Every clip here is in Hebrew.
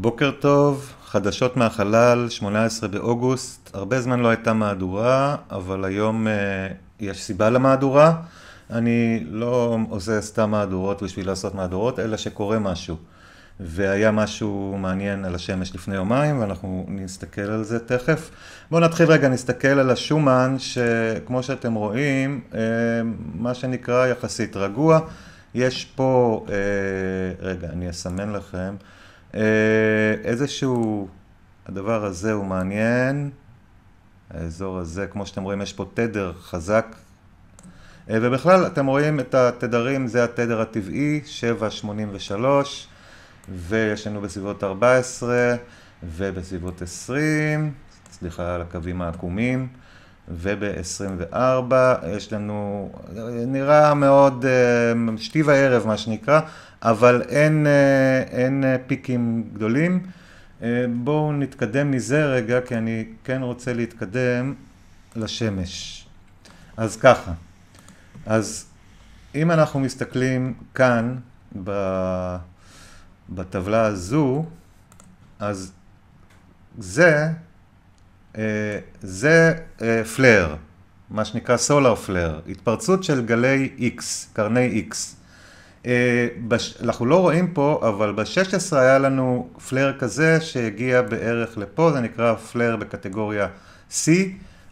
בוקר טוב, חדשות מהחלל, 18 באוגוסט. הרבה זמן לא הייתה מהדורה, אבל היום uh, יש סיבה למהדורה. אני לא עושה סתם מהדורות בשביל לעשות מהדורות, אלא שקורה משהו. והיה משהו מעניין על השמש לפני יומיים, ואנחנו נסתכל על זה תכף. בואו נתחיל רגע, נסתכל על השומן, שכמו שאתם רואים, uh, מה שנקרא יחסית רגוע. יש פה, uh, רגע, אני אסמן לכם. אה, איזשהו, הדבר הזה הוא מעניין, האזור הזה, כמו שאתם רואים, יש פה תדר חזק, אה, ובכלל, אתם רואים את התדרים, זה התדר הטבעי, 783, ויש לנו בסביבות 14, ובסביבות 20, סליחה על הקווים העקומים. וב-24 יש לנו, נראה מאוד אה, שתי וערב מה שנקרא, אבל אין, אה, אין אה, פיקים גדולים. בואו נתקדם מזה רגע, כי אני כן רוצה להתקדם לשמש. אז ככה, אז אם אנחנו מסתכלים כאן בטבלה הזו, אז זה אה, זה פלר, אה, מה שנקרא סולר פלר, התפרצות של גלי X, קרני X. אה, אנחנו לא רואים פה, אבל ב-16 היה לנו פלר כזה שהגיע בערך לפה, זה נקרא פלר בקטגוריה C,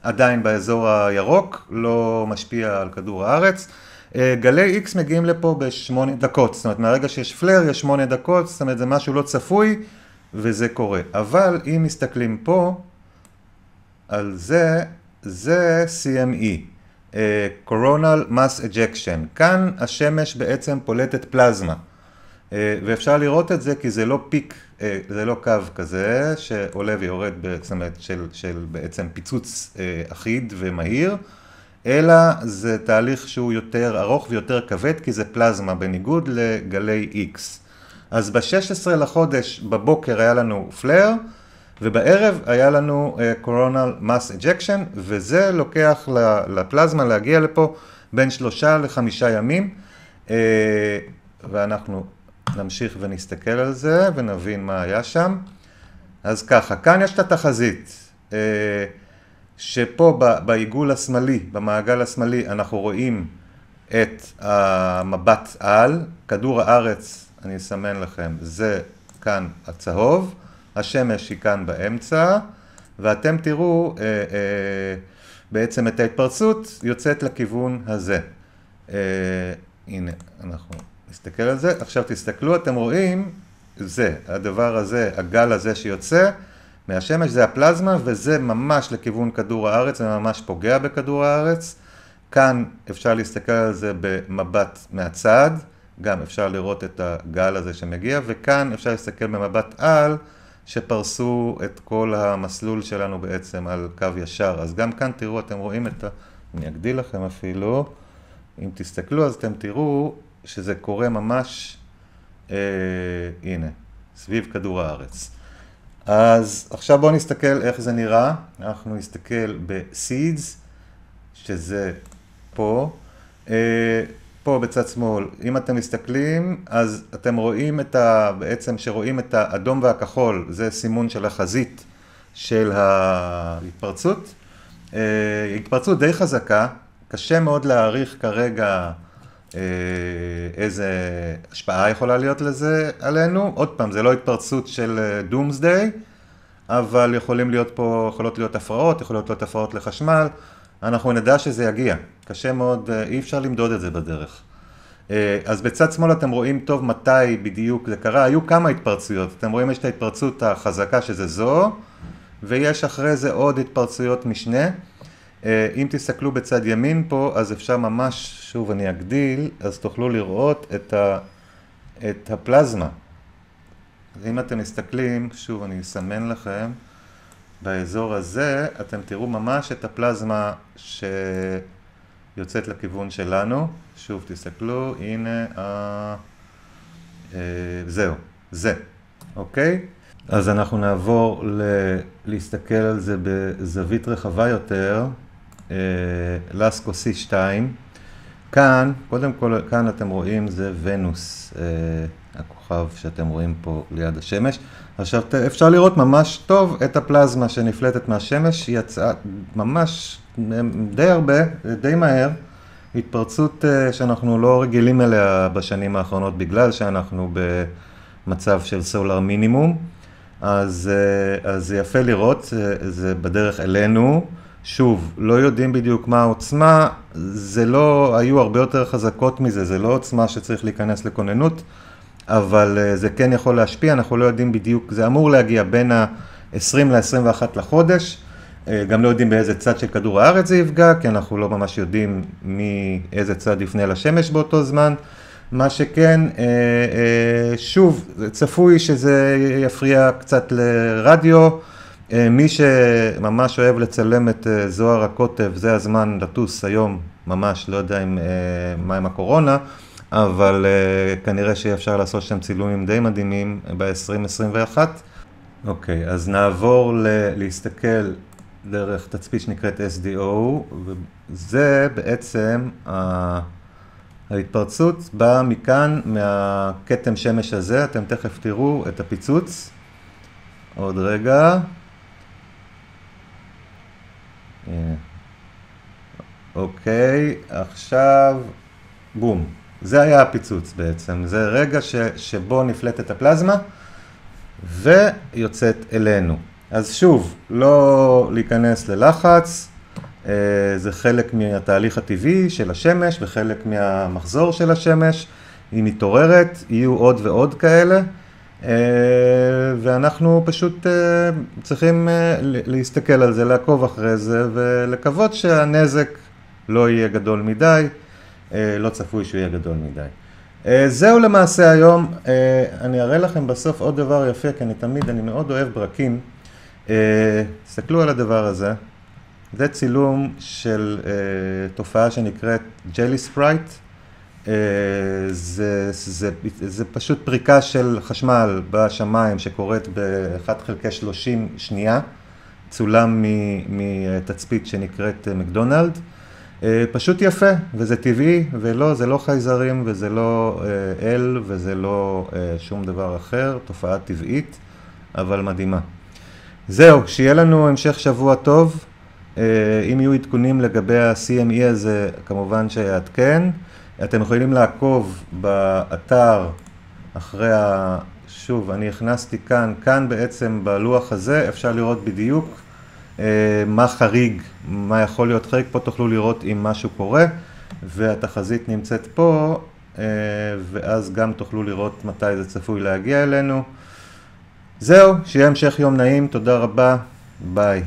עדיין באזור הירוק, לא משפיע על כדור הארץ. גלי X מגיעים לפה בשמונה דקות, זאת אומרת מהרגע שיש פלר יש שמונה דקות, זאת אומרת זה משהו לא צפוי וזה קורה. אבל אם מסתכלים פה, על זה, זה CME, uh, אה, Coronal Mass Ejection. כאן השמש בעצם פולטת פלזמה. Uh, ואפשר לראות את זה כי זה לא פיק, uh, זה לא קו כזה שעולה ויורד, זאת אומרת, של, של בעצם פיצוץ uh, אחיד ומהיר, אלא זה תהליך שהוא יותר ארוך ויותר כבד כי זה פלזמה, בניגוד לגלי X. אז ב-16 לחודש בבוקר היה לנו פלר, ובערב היה לנו קורונל מס אג'קשן, וזה לוקח לפלזמה להגיע לפה בין שלושה לחמישה ימים, uh, ואנחנו נמשיך ונסתכל על זה ונבין מה היה שם. אז ככה, כאן יש את התחזית, uh, שפה בעיגול השמאלי, במעגל השמאלי, אנחנו רואים את המבט על, כדור הארץ, אני אסמן לכם, זה כאן הצהוב. השמש היא כאן באמצע, ואתם תראו אה, אה, בעצם את ההתפרצות יוצאת לכיוון הזה. אה, הנה, אנחנו נסתכל על זה. עכשיו תסתכלו, אתם רואים, זה, הדבר הזה, הגל הזה שיוצא מהשמש, זה הפלזמה, וזה ממש לכיוון כדור הארץ, זה ממש פוגע בכדור הארץ. כאן אפשר להסתכל על זה במבט מהצד, גם אפשר לראות את הגל הזה שמגיע, וכאן אפשר להסתכל במבט על. שפרסו את כל המסלול שלנו בעצם על קו ישר. אז גם כאן תראו, אתם רואים את ה... אני אגדיל לכם אפילו, אם תסתכלו אז אתם תראו שזה קורה ממש, אה, הנה, סביב כדור הארץ. אז עכשיו בואו נסתכל איך זה נראה, אנחנו נסתכל ב-seeds, שזה פה. אה, פה בצד שמאל, אם אתם מסתכלים, אז אתם רואים את ה... בעצם שרואים את האדום והכחול, זה סימון של החזית של ההתפרצות. אה, התפרצות די חזקה, קשה מאוד להעריך כרגע אה, איזה השפעה יכולה להיות לזה עלינו. עוד פעם, זה לא התפרצות של דומסדיי, אה, אבל יכולים להיות פה, יכולות להיות הפרעות, יכולות להיות הפרעות לחשמל, אנחנו נדע שזה יגיע. קשה מאוד, אי אפשר למדוד את זה בדרך. אה, אז בצד שמאל אתם רואים טוב מתי בדיוק זה קרה, היו כמה התפרצויות, אתם רואים יש את ההתפרצות החזקה שזה זו, ויש אחרי זה עוד התפרצויות משנה. אה, אם תסתכלו בצד ימין פה, אז אפשר ממש, שוב אני אגדיל, אז תוכלו לראות את, ה, את הפלזמה. אם אתם מסתכלים, שוב אני אסמן לכם, באזור הזה, אתם תראו ממש את הפלזמה ש... יוצאת לכיוון שלנו, שוב תסתכלו, הנה ה... אה, זהו, זה, אוקיי? אז אנחנו נעבור ל... להסתכל על זה בזווית רחבה יותר, אה, לסקו C2. כאן, קודם כל, כאן אתם רואים זה ונוס, אה, הכוכב שאתם רואים פה ליד השמש. עכשיו אפשר לראות ממש טוב את הפלזמה שנפלטת מהשמש, היא יצאה ממש די הרבה, די מהר, התפרצות אה, שאנחנו לא רגילים אליה בשנים האחרונות בגלל שאנחנו במצב של סולר מינימום. אז זה אה, יפה לראות, זה בדרך אלינו. שוב, לא יודעים בדיוק מה העוצמה, זה לא, היו הרבה יותר חזקות מזה, זה לא עוצמה שצריך להיכנס לכוננות, אבל אה, זה כן יכול להשפיע, אנחנו לא יודעים בדיוק, זה אמור להגיע בין ה-20 ל-21 לחודש, אה, גם לא יודעים באיזה צד של כדור הארץ זה יפגע, כי אנחנו לא ממש יודעים מאיזה צד יפנה לשמש באותו זמן. מה שכן, אה, אה, שוב, צפוי שזה יפריע קצת לרדיו. מי שממש אוהב לצלם את זוהר הקוטב, זה הזמן לטוס היום, ממש, לא יודע עם, מה עם הקורונה, אבל כנראה שיהיה אפשר לעשות שם צילומים די מדהימים ב-2021. אוקיי, אז נעבור ל- להסתכל דרך תצפית שנקראת SDO, וזה בעצם ה... ההתפרצות באה מכאן, מהכתם שמש הזה, אתם תכף תראו את הפיצוץ. עוד רגע. אה, אוקיי, עכשיו בום. זה היה הפיצוץ בעצם, זה רגע ש, שבו נפלטת הפלזמה ויוצאת אלינו. אז שוב, לא להיכנס ללחץ, אה, זה חלק מהתהליך הטבעי של השמש וחלק מהמחזור של השמש. היא מתעוררת, יהיו עוד ועוד כאלה, אה, ואנחנו פשוט אה, צריכים להסתכל על זה, לעקוב אחרי זה, ולקוות שהנזק לא יהיה גדול מדי, לא צפוי שהוא יהיה גדול מדי. זהו למעשה היום, אני אראה לכם בסוף עוד דבר יפה, כי אני תמיד, אני מאוד אוהב ברקים. אה, תסתכלו על הדבר הזה. זה צילום של אה, תופעה שנקראת ג'לי ספרייט. אה, זה, זה, זה פשוט פריקה של חשמל בשמיים שקורית ב-1 חלקי 30 שנייה. צולם מתצפית שנקראת מקדונלד. אה, פשוט יפה, וזה טבעי, ולא, זה לא חייזרים, וזה לא אה, אל, וזה לא אה, שום דבר אחר, תופעה טבעית, אבל מדהימה. זהו, שיהיה לנו המשך שבוע טוב. אה, אם יהיו עדכונים לגבי ה-CME הזה, כמובן שיעדכן. אתם יכולים לעקוב באתר אחרי ה... שוב, אני הכנסתי כאן, כאן בעצם בלוח הזה אפשר לראות בדיוק אה, מה חריג, מה יכול להיות חריג, פה תוכלו לראות אם משהו קורה, והתחזית נמצאת פה, אה, ואז גם תוכלו לראות מתי זה צפוי להגיע אלינו. זהו, שיהיה המשך יום נעים, תודה רבה, ביי.